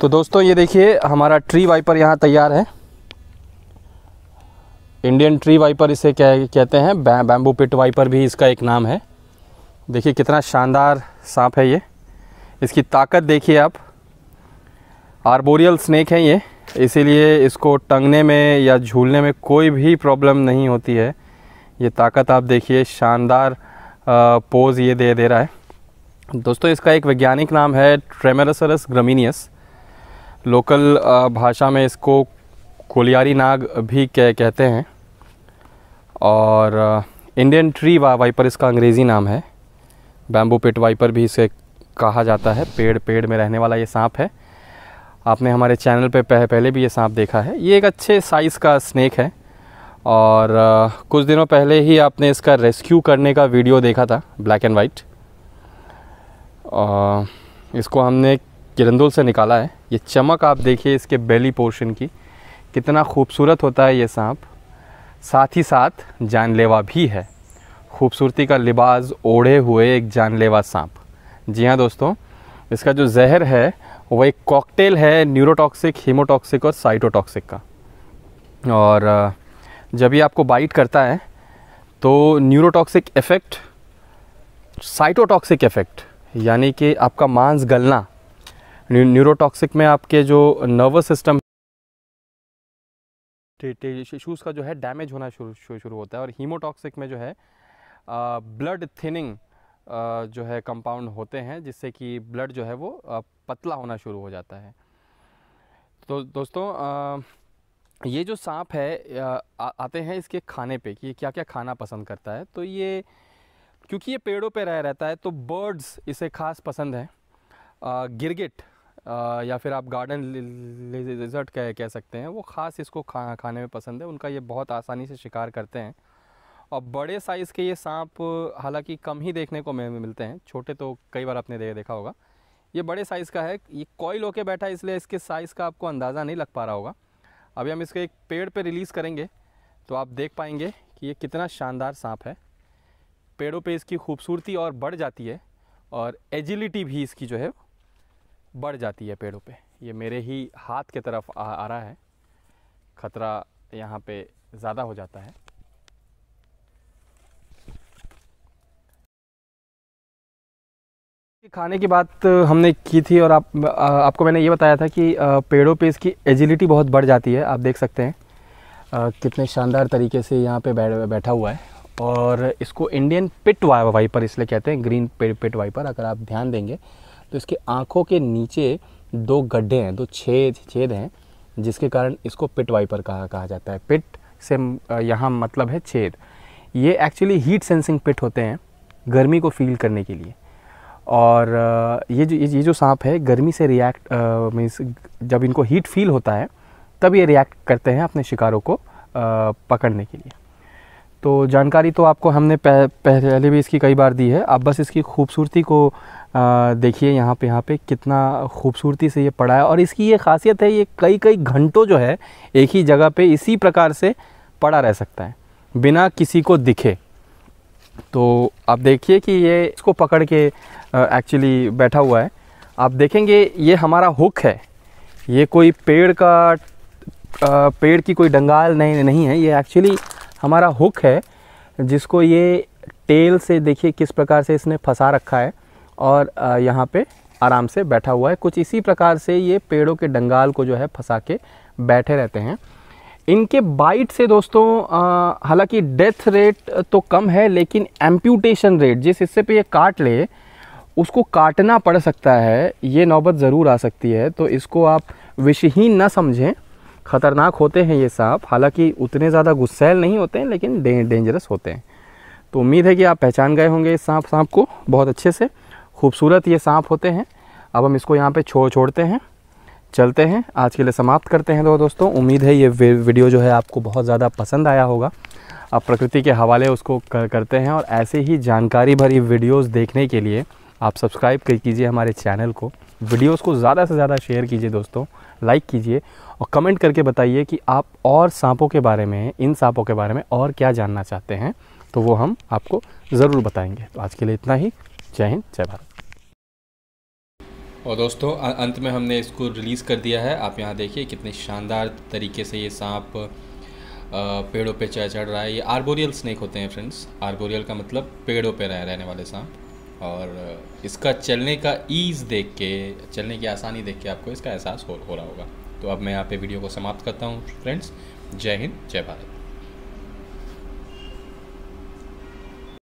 तो दोस्तों ये देखिए हमारा ट्री वाइपर यहाँ तैयार है इंडियन ट्री वाइपर इसे कह कहते हैं बै, बैम्बू पिट वाइपर भी इसका एक नाम है देखिए कितना शानदार सांप है ये इसकी ताकत देखिए आप आर्बोरियल स्नैक है ये इसीलिए इसको टंगने में या झूलने में कोई भी प्रॉब्लम नहीं होती है ये ताकत आप देखिए शानदार पोज़ ये दे दे रहा है दोस्तों इसका एक वैज्ञानिक नाम है ट्रेमरसरस ग्रमीनियस लोकल भाषा में इसको कोलियारी नाग भी कह कहते हैं और इंडियन ट्री वाइपर इसका अंग्रेज़ी नाम है बैम्बू पेट वाइपर भी इसे कहा जाता है पेड़ पेड़ में रहने वाला ये सांप है आपने हमारे चैनल पे पहले भी ये सांप देखा है ये एक अच्छे साइज़ का स्नैक है और कुछ दिनों पहले ही आपने इसका रेस्क्यू करने का वीडियो देखा था ब्लैक एंड वाइट इसको हमने किरंदुल से निकाला है ये चमक आप देखिए इसके बेली पोर्शन की कितना खूबसूरत होता है ये सांप साथ ही साथ जानलेवा भी है खूबसूरती का लिबास ओढ़े हुए एक जानलेवा सांप जी हाँ दोस्तों इसका जो जहर है वो एक कॉकटेल है न्यूरोटॉक्सिक हीमोटॉक्सिक और साइटोटॉक्सिक का और जब ये आपको बाइट करता है तो न्यूरोटॉक्सिक इफ़ेक्ट साइटोटॉक्सिक इफ़ेक्ट यानी कि आपका मांस गलना न्यूरोटॉक्सिक में आपके जो नर्वस सिस्टम टिश्यूज़ का जो है डैमेज होना शुरू शुरू होता है और हीमोटॉक्सिक में जो है ब्लड थिनिंग जो है कंपाउंड होते हैं जिससे कि ब्लड जो है वो पतला होना शुरू हो जाता है तो दोस्तों ये जो सांप है आ, आते हैं इसके खाने पे कि क्या क्या खाना पसंद करता है तो ये क्योंकि ये पेड़ों पे रह रहता है तो बर्ड्स इसे खास पसंद है गिरगिट या फिर आप गार्डन लिजर्ट कह कह सकते हैं वो ख़ास इसको खा खाने में पसंद है उनका ये बहुत आसानी से शिकार करते हैं और बड़े साइज़ के ये सांप हालांकि कम ही देखने को मिलते हैं छोटे तो कई बार आपने देखा होगा ये बड़े साइज़ का है ये कॉयल होके बैठा है इसलिए इसके साइज़ का आपको अंदाज़ा नहीं लग पा रहा होगा अभी हम इसके एक पेड़ पे रिलीज़ करेंगे तो आप देख पाएंगे कि ये कितना शानदार सांप है पेड़ों पे इसकी खूबसूरती और बढ़ जाती है और एजिलिटी भी इसकी जो है बढ़ जाती है पेड़ों पे ये मेरे ही हाथ के तरफ आ, आ रहा है ख़तरा यहाँ पे ज़्यादा हो जाता है खाने की बात हमने की थी और आप आ, आपको मैंने ये बताया था कि पेड़ों पे इसकी एजिलिटी बहुत बढ़ जाती है आप देख सकते हैं आ, कितने शानदार तरीके से यहाँ पे बैठ बैठा हुआ है और इसको इंडियन पिट वाइपर इसलिए कहते हैं ग्रीन पिट वाइपर अगर आप ध्यान देंगे तो इसके आँखों के नीचे दो गड्ढे हैं दो छेद छेद हैं जिसके कारण इसको पिट वाइपर कहा कहा जाता है पिट से यहाँ मतलब है छेद ये एक्चुअली हीट सेंसिंग पिट होते हैं गर्मी को फील करने के लिए और ये जो ये जो सांप है गर्मी से रिएक्ट मीन्स जब इनको हीट फील होता है तब ये रिएक्ट करते हैं अपने शिकारों को आ, पकड़ने के लिए तो जानकारी तो आपको हमने पह, पहले भी इसकी कई बार दी है आप बस इसकी खूबसूरती को देखिए यहाँ पे यहाँ पे कितना खूबसूरती से ये पड़ा है और इसकी ये खासियत है ये कई कई घंटों जो है एक ही जगह पे इसी प्रकार से पड़ा रह सकता है बिना किसी को दिखे तो आप देखिए कि ये इसको पकड़ के एक्चुअली बैठा हुआ है आप देखेंगे ये हमारा हुक है ये कोई पेड़ का आ, पेड़ की कोई डंगाल नहीं नहीं है ये एक्चुअली हमारा हुक है जिसको ये टेल से देखिए किस प्रकार से इसने फंसा रखा है और यहाँ पे आराम से बैठा हुआ है कुछ इसी प्रकार से ये पेड़ों के डंगाल को जो है फंसा के बैठे रहते हैं इनके बाइट से दोस्तों हालांकि डेथ रेट तो कम है लेकिन एम्प्यूटेशन रेट जिस हिस्से पे ये काट ले उसको काटना पड़ सकता है ये नौबत ज़रूर आ सकती है तो इसको आप विषहीन ना समझें ख़तरनाक होते हैं ये सांप हालांकि उतने ज़्यादा गुस्सैल नहीं होते हैं लेकिन डेंजरस होते हैं तो उम्मीद है कि आप पहचान गए होंगे इस सांप सांप को बहुत अच्छे से खूबसूरत ये सांप होते हैं अब हम इसको यहाँ पे छोड़ छोड़ते हैं चलते हैं आज के लिए समाप्त करते हैं दो दोस्तों उम्मीद है ये वीडियो जो है आपको बहुत ज़्यादा पसंद आया होगा आप प्रकृति के हवाले उसको कर, करते हैं और ऐसे ही जानकारी भरी वीडियोज़ देखने के लिए आप सब्सक्राइब कर कीजिए हमारे चैनल को वीडियोज़ को ज़्यादा से ज़्यादा शेयर कीजिए दोस्तों लाइक कीजिए और कमेंट करके बताइए कि आप और सांपों के बारे में इन सांपों के बारे में और क्या जानना चाहते हैं तो वो हम आपको ज़रूर बताएंगे तो आज के लिए इतना ही जय हिंद जय भारत और दोस्तों अंत में हमने इसको रिलीज़ कर दिया है आप यहाँ देखिए कितने शानदार तरीके से ये सांप पेड़ों पे चढ़ चढ़ रहा है ये आर्बोरियल स्नैक होते हैं फ्रेंड्स आर्बोरियल का मतलब पेड़ों पे रह रहने वाले सांप और इसका चलने का ईज़ देख के चलने की आसानी देख के आपको इसका एहसास हो, हो रहा होगा तो अब मैं यहाँ पे वीडियो को समाप्त करता हूँ फ्रेंड्स जय हिंद जय भारत